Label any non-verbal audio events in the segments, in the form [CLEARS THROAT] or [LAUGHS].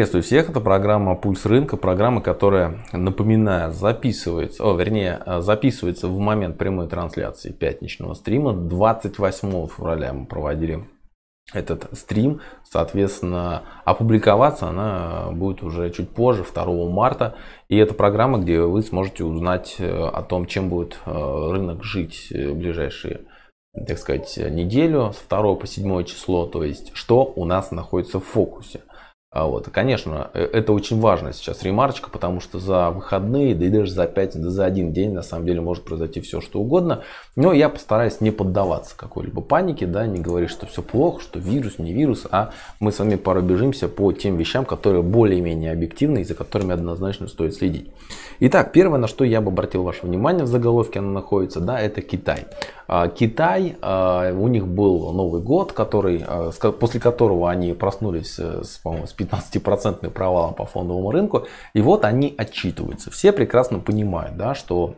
Приветствую всех, это программа «Пульс рынка», программа, которая, напоминаю, записывается, о, вернее, э, записывается в момент прямой трансляции пятничного стрима. 28 февраля мы проводили этот стрим, соответственно, опубликоваться она э, будет уже чуть позже, 2 марта. И это программа, где вы сможете узнать э, о том, чем будет рынок жить в ближайшие так сказать, неделю с 2 по 7 число, то есть что у нас находится в фокусе. А вот, конечно, э, это очень важно сейчас ремарочка, потому что за выходные, да и даже за 5, да за один день на самом деле может произойти все, что угодно. Но я постараюсь не поддаваться какой-либо панике, да, не говорить, что все плохо, что вирус, не вирус, а мы с вами порой по тем вещам, которые более-менее объективны и за которыми однозначно стоит следить. Итак, первое, на что я бы обратил ваше внимание, в заголовке она находится, да, это Китай. А, Китай, а, у них был Новый год, который, а, после которого они проснулись, с, по-моему, с 15% провалом по фондовому рынку. И вот они отчитываются. Все прекрасно понимают, да, что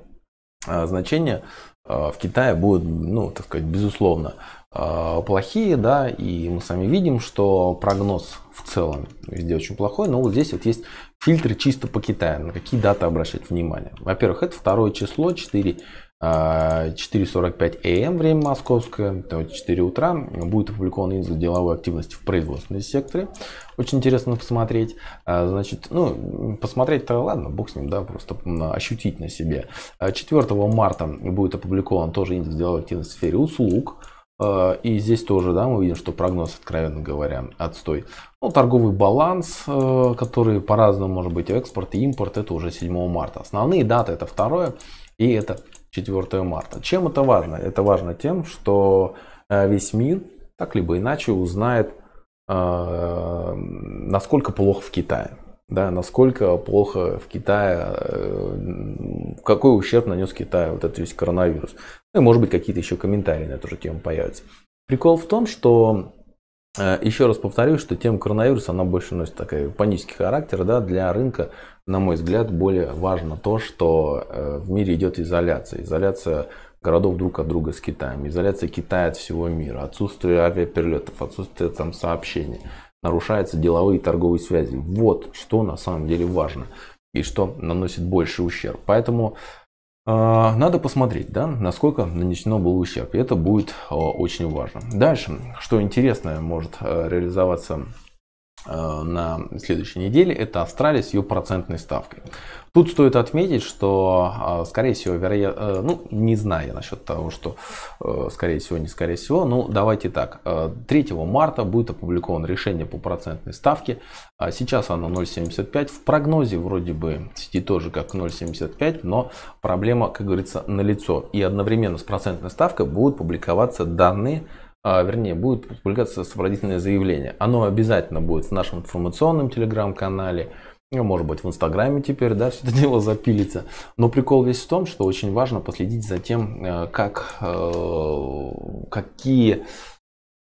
э, значения э, в Китае будут, ну, так сказать, безусловно, э, плохие, да, и мы сами видим, что прогноз в целом везде очень плохой, но вот здесь вот есть фильтры чисто по Китаю, на какие даты обращать внимание. Во-первых, это второе число, 4 4.45 АМ, эм, время московское, 4 утра, будет опубликован индекс деловой активности в производственном секторе. Очень интересно посмотреть. А, значит, ну, посмотреть-то ладно, бог с ним, да, просто ощутить на себе. 4 а, марта будет опубликован тоже индекс деловой активности в сфере услуг. А, и здесь тоже, да, мы видим, что прогноз, откровенно говоря, отстой. Ну, торговый баланс, который по-разному может быть экспорт и импорт, это уже 7 марта. Основные даты это 2 и это 4 марта. Чем это важно? Это важно тем, что э, весь мир так либо иначе узнает, э, насколько плохо в Китае. Да, насколько плохо в Китае, э, какой ущерб нанес Китай вот этот весь коронавирус. Ну и может быть какие-то еще комментарии на эту же тему появятся. Прикол в том, что Э, Еще раз повторю, что тема коронавируса, она больше носит такой панический характер. Да? Для рынка, на мой взгляд, более важно то, что э, в мире идет изоляция. Изоляция городов друг от друга с Китаем, изоляция Китая от всего мира, отсутствие авиаперелетов, отсутствие там сообщений, нарушаются деловые и торговые связи. Вот что на самом деле важно и что наносит больше ущерб. Поэтому а, надо посмотреть, да, насколько нанесено был ущерб. И это будет а, очень важно. Дальше, что интересное может а, реализоваться Э, на следующей неделе, это Австралия с ее процентной ставкой. Тут стоит отметить, что, э, скорее всего, вероятно, э, ну, не знаю насчет того, что, скорее всего, не скорее всего, ну, давайте так, 3 марта будет опубликовано решение по процентной ставке, а сейчас она 0,75, в прогнозе вроде бы сети тоже как 0,75, но проблема, как говорится, налицо, и одновременно с процентной ставкой будут публиковаться данные а, вернее, будет публикация сопроводительное заявление. Оно обязательно будет в нашем информационном телеграм-канале, ну, может быть, в Инстаграме теперь, да, [LAUGHS] все это дело запилится. Но прикол весь в том, что очень важно последить за тем, э, как, э, какие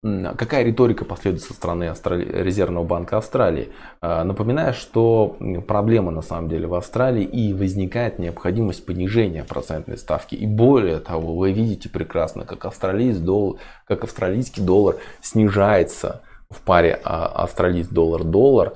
а какая риторика последует со стороны Резервного банка Австралии? А, напоминаю, что проблема на самом деле в Австралии и возникает необходимость понижения процентной ставки. И более того, вы видите прекрасно, как, австралийский доллар, как австралийский доллар снижается в паре а, австралийский доллар-доллар.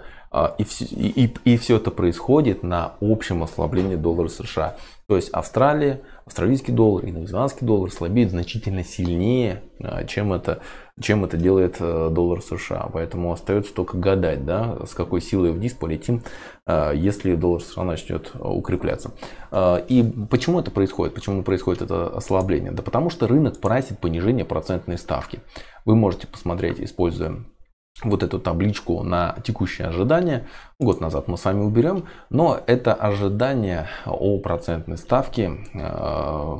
И, и, и, и все это происходит на общем ослаблении доллара США. То есть Австралия австралийский доллар и новозеландский доллар слабеет значительно сильнее, а, чем это, чем это делает э, доллар США. Поэтому остается только гадать, да, с какой силой вниз полетим, а, если доллар США начнет э, укрепляться. А, и почему это происходит? Почему происходит это ослабление? Да потому что рынок прайсит понижение процентной ставки. Вы можете посмотреть, используя вот эту табличку на текущее ожидание. Год назад мы с вами уберем, но это ожидание о процентной ставке, э,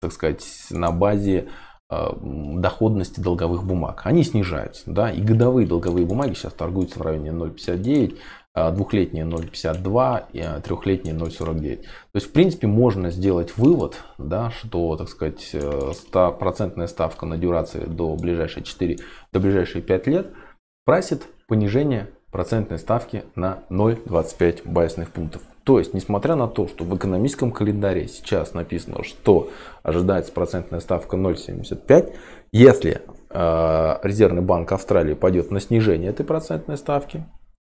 так сказать, на базе э, доходности долговых бумаг. Они снижаются, да, и годовые долговые бумаги сейчас торгуются в районе 0,59, э, двухлетние 0,52, и э, трехлетние 0,49. То есть, в принципе, можно сделать вывод, да, что, так сказать, э, процентная ставка на дюрации до ближайшие 4, до ближайшие 5 лет – просит понижение процентной ставки на 0,25 базисных пунктов. То есть, несмотря на то, что в экономическом календаре сейчас написано, что ожидается процентная ставка 0,75, если э, Резервный банк Австралии пойдет на снижение этой процентной ставки,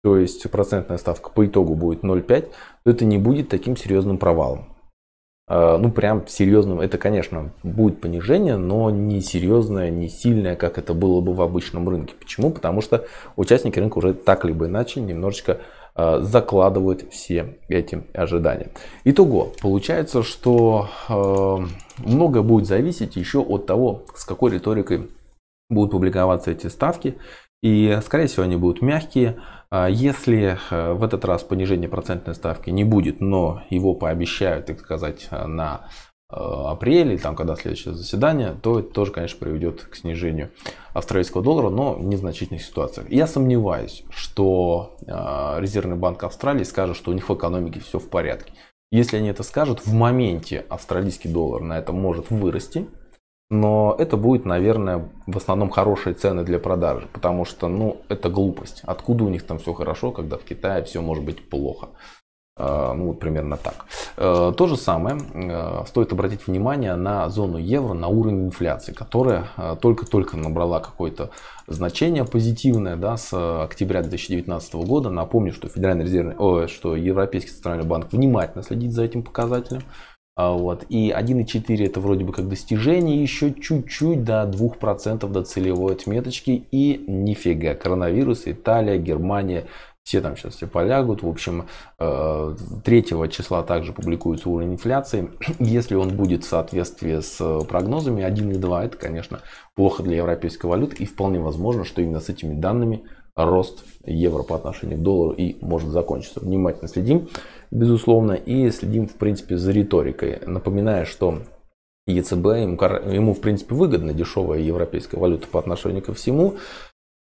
то есть процентная ставка по итогу будет 0,5, то это не будет таким серьезным провалом. Э, ну прям серьезным, это, конечно, будет понижение, но не серьезное, не сильное, как это было бы в обычном рынке. Почему? Потому что участники рынка уже так либо иначе немножечко э, закладывают все эти ожидания. Итого, получается, что э, многое будет зависеть еще от того, с какой риторикой будут публиковаться эти ставки и, скорее всего, они будут мягкие. А если э, в этот раз понижение процентной ставки не будет, но его пообещают, так сказать, э, на э, апреле, там, когда следующее заседание, то это тоже, конечно, приведет к снижению австралийского доллара, но в незначительных ситуациях. Я сомневаюсь, что Резервный банк Австралии скажет, что у них в экономике все в порядке. Если они это скажут, в моменте австралийский доллар на этом может вырасти, но это будет, наверное, в основном хорошие цены для продажи, потому что, ну, это глупость. Откуда у них там все хорошо, когда в Китае все может быть плохо? А, ну, вот примерно так. Э, то же самое, э, стоит обратить внимание на зону евро, на уровень инфляции, которая э, только-только набрала какое-то значение позитивное да, с октября 2019 года. Напомню, что Федеральный резервный, о, что Европейский центральный банк внимательно следит за этим показателем. А, вот. И 1,4 это вроде бы как достижение, еще чуть-чуть до 2% до целевой отметочки. И нифига, коронавирус, Италия, Германия, все там сейчас все полягут. В общем, 3 э, числа также публикуется уровень инфляции. [CLEARS THROAT] Если он будет в соответствии с э, прогнозами 1,2, это, конечно, плохо для европейской валюты. И вполне возможно, что именно с этими данными – рост евро по отношению к доллару и может закончиться. Внимательно следим, безусловно, и следим, в принципе, за риторикой. Напоминаю, что ЕЦБ, ему, в принципе, выгодна дешевая европейская валюта по отношению ко всему.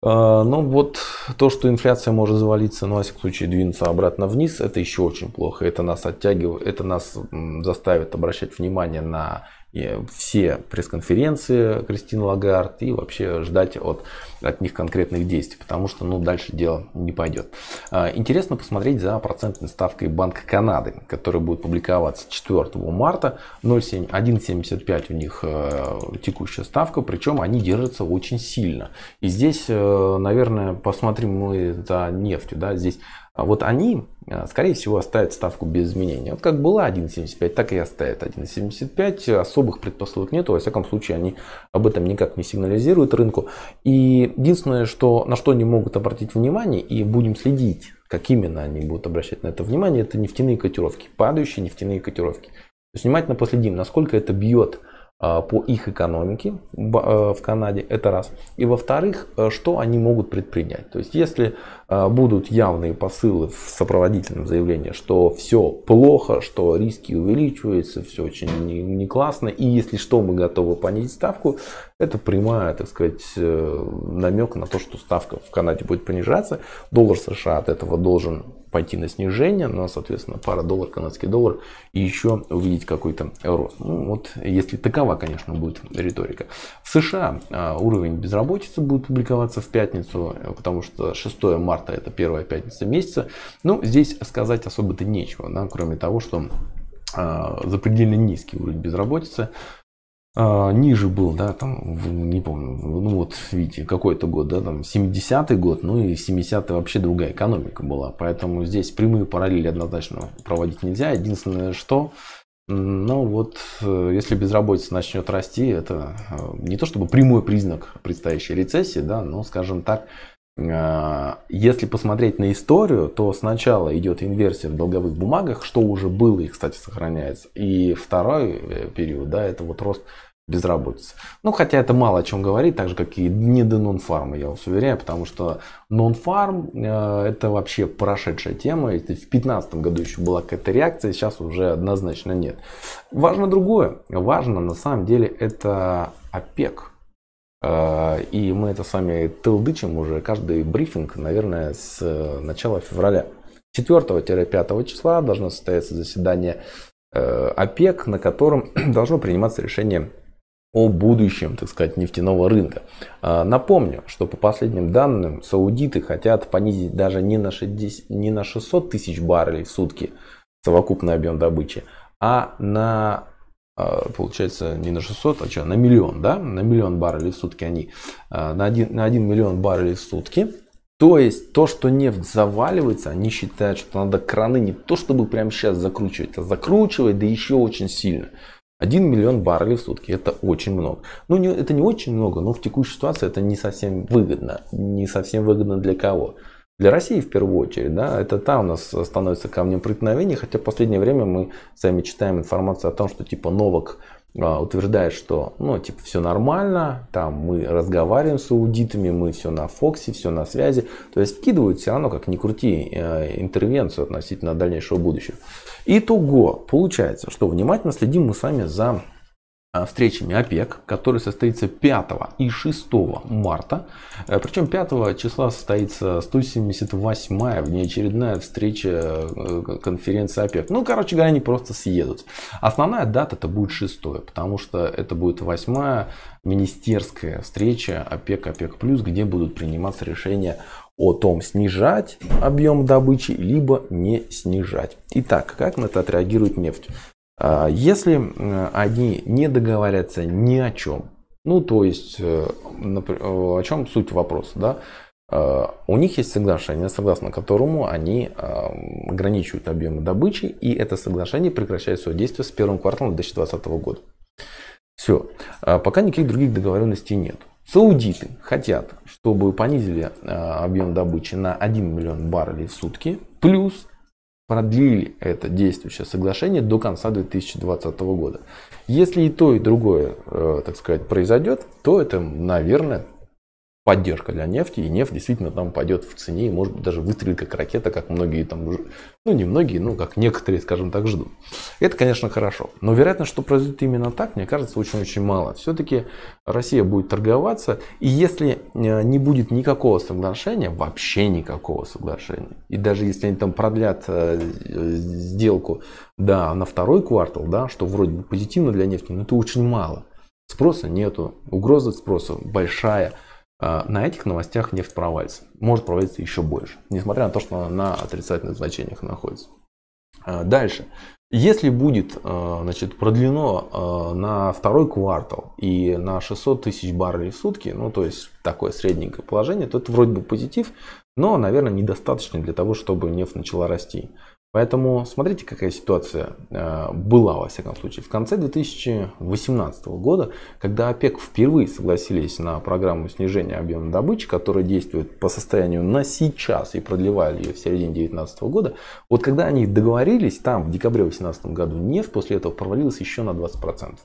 А, но вот то, что инфляция может завалиться, ну, во всяком случае, двинуться обратно вниз, это еще очень плохо. Это нас оттягивает, это нас заставит обращать внимание на Э, все пресс-конференции Кристин Лагард и вообще ждать от, от них конкретных действий, потому что ну, дальше дело не пойдет. А, интересно посмотреть за процентной ставкой Банка Канады, которая будет публиковаться 4 марта. 1,75 у них э, текущая ставка, причем они держатся очень сильно. И здесь, э, наверное, посмотрим мы за нефтью. Да, здесь а вот они а, скорее всего, оставит ставку без изменений. Вот как была 1.75, так и оставит 1.75. Особых предпосылок нету, во всяком случае, они об этом никак не сигнализируют рынку. И единственное, что, на что они могут обратить внимание, и будем следить, как именно они будут обращать на это внимание, это нефтяные котировки, падающие нефтяные котировки. То есть внимательно последим, насколько это бьет а, по их экономике а, в Канаде, это раз. И во-вторых, э, что они могут предпринять. То есть, если а, будут явные посылы в сопроводительном заявлении, что все плохо, что риски увеличиваются, все очень не, не классно, и если что, мы готовы понизить ставку, это прямая, так сказать, э, намек на то, что ставка в Канаде будет понижаться, доллар США от этого должен пойти на снижение, на, соответственно, пара доллар, канадский доллар, и еще увидеть какой-то рост. Ну вот, если такова, конечно, будет риторика. В США а, уровень безработицы будет публиковаться в пятницу, потому что 6 марта это первая пятница месяца. Ну, здесь сказать особо-то нечего, да, кроме того, что а, запредельно низкий уровень безработицы. А, ниже был, да, там, не помню, ну вот, видите, какой-то год, да, там, 70-й год, ну и 70-й вообще другая экономика была, поэтому здесь прямые параллели однозначно проводить нельзя, единственное, что, ну вот, э, если безработица начнет расти, это э, не то чтобы прямой признак предстоящей рецессии, да, но, скажем так, а, если посмотреть на историю, то сначала идет инверсия в долговых бумагах, что уже было и, кстати, сохраняется. И второй э, период, да, это вот рост безработицы. Ну, хотя это мало о чем говорит, так же, как и не до нон-фарма, я вас уверяю, потому что нон-фарм э, это вообще прошедшая тема. Это в 2015 году еще была какая-то реакция, сейчас уже однозначно нет. Важно другое. Важно, на самом деле, это ОПЕК. А, и мы это с вами тылдычим уже каждый брифинг, наверное, с э, начала февраля. 4-5 числа должно состояться заседание э, ОПЕК, на котором [CLEARS THROAT] должно приниматься решение о будущем, так сказать, нефтяного рынка. А, напомню, что по последним данным саудиты хотят понизить даже не на 60, не на 600 тысяч баррелей в сутки совокупный объем добычи, а на а, получается не на 600, а что, на миллион, да, на миллион баррелей в сутки они, а, на 1, на 1 миллион баррелей в сутки. То есть то, что нефть заваливается, они считают, что надо краны не то, чтобы прямо сейчас закручивать, а закручивать, да еще очень сильно. 1 миллион баррелей в сутки, это очень много. Ну, не, это не очень много, но в текущей ситуации это не совсем выгодно. Не совсем выгодно для кого? для России в первую очередь, да, это там у нас становится камнем преткновения, хотя в последнее время мы сами читаем информацию о том, что типа Новок а, утверждает, что ну, типа, все нормально, там мы разговариваем с аудитами, мы все на Фоксе, все на связи. То есть вкидывают все равно, как ни крути, э, интервенцию относительно дальнейшего будущего. Итого, получается, что внимательно следим мы с вами за Э, встречами ОПЕК, который состоится 5 и 6 марта. Э, Причем 5 числа состоится 178-я внеочередная встреча э, конференции ОПЕК. Ну, короче говоря, они просто съедут. Основная дата это будет 6, потому что это будет 8 министерская встреча ОПЕК, ОПЕК+, где будут приниматься решения о том, снижать объем добычи, либо не снижать. Итак, как на это отреагирует нефть? А, если они не договорятся ни о чем, ну то есть э, э, о чем суть вопроса, да, а, у них есть соглашение, согласно которому они а, ограничивают объемы добычи, и это соглашение прекращает свое действие с первым кварталом 2020 года. Все, пока никаких других договоренностей нет. Саудиты хотят, чтобы понизили объем добычи на 1 миллион баррелей в сутки, плюс продлили это действующее соглашение до конца 2020 года. Если и то, и другое, э, так сказать, произойдет, то это, наверное, поддержка для нефти, и нефть действительно там пойдет в цене, и может быть даже выстрелит как ракета, как многие там, ну не многие, но как некоторые, скажем так, ждут. Это, конечно, хорошо. Но вероятность, что произойдет именно так, мне кажется, очень-очень мало. Все-таки Россия будет торговаться, и если э, не будет никакого соглашения, вообще никакого соглашения, и даже если они там продлят э, сделку да, на второй квартал, да, что вроде бы позитивно для нефти, но это очень мало. Спроса нету, угроза спроса большая – а, на этих новостях нефть провалится. Может провалиться еще больше, несмотря на то, что она на отрицательных значениях находится. А, дальше. Если будет а, значит, продлено на второй квартал и на 600 тысяч баррелей в сутки, ну то есть такое средненькое положение, то это вроде бы позитив, но, наверное, недостаточно для того, чтобы нефть начала расти. Поэтому смотрите, какая ситуация э, была, во всяком случае, в конце 2018 года, когда ОПЕК впервые согласились на программу снижения объема добычи, которая действует по состоянию на сейчас и продлевали ее в середине 2019 года. Вот когда они договорились, там в декабре 2018 году нефть после этого провалилась еще на 20%.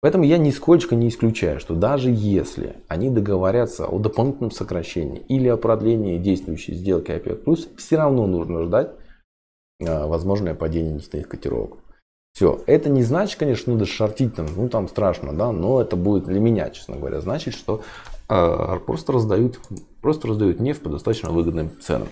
Поэтому я нисколько не исключаю, что даже если они договорятся о дополнительном сокращении или о продлении действующей сделки ОПЕК+, все равно нужно ждать, Э, возможное падение нефтяных котировок. Все, это не значит, конечно, надо шортить там, ну там страшно, да, но это будет для меня, честно говоря, значит, что э, просто раздают, просто раздают нефть по достаточно выгодным ценам.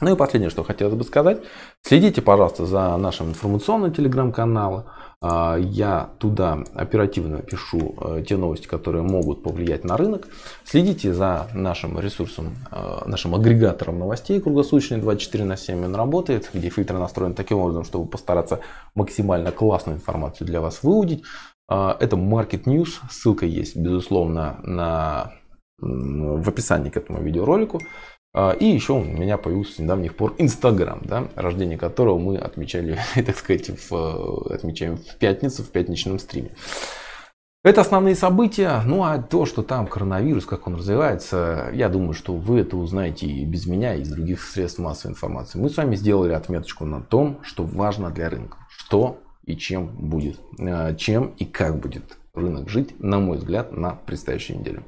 Ну и последнее, что хотелось бы сказать. Следите, пожалуйста, за нашим информационным телеграм-каналом. А, я туда оперативно пишу э, те новости, которые могут повлиять на рынок. Следите за нашим ресурсом, э, нашим агрегатором новостей круглосуточный 24 на 7 он работает, где фильтр настроен таким образом, чтобы постараться максимально классную информацию для вас выудить. А, это Market News, ссылка есть, безусловно, на, в описании к этому видеоролику. А, и еще у меня появился с недавних пор Инстаграм, да, рождение которого мы отмечали, [LAUGHS] так сказать, в, э, отмечаем в пятницу, в пятничном стриме. Это основные события. Ну а то, что там коронавирус, как он развивается, я думаю, что вы это узнаете и без меня, и из других средств массовой информации. Мы с вами сделали отметочку на том, что важно для рынка. Что и чем будет, э, чем и как будет рынок жить, на мой взгляд, на предстоящей неделю.